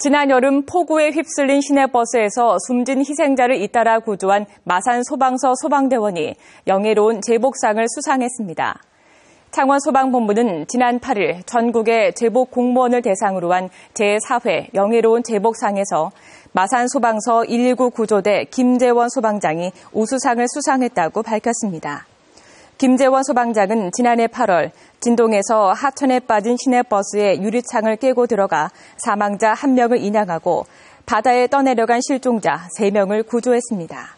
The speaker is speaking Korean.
지난 여름 폭우에 휩쓸린 시내버스에서 숨진 희생자를 잇따라 구조한 마산 소방서 소방대원이 영예로운 제복상을 수상했습니다. 창원소방본부는 지난 8일 전국의 제복 공무원을 대상으로 한 제4회 영예로운 제복상에서 마산 소방서 119 구조대 김재원 소방장이 우수상을 수상했다고 밝혔습니다. 김재원 소방장은 지난해 8월 진동에서 하천에 빠진 시내버스의 유리창을 깨고 들어가 사망자 1명을 인양하고 바다에 떠내려간 실종자 3명을 구조했습니다.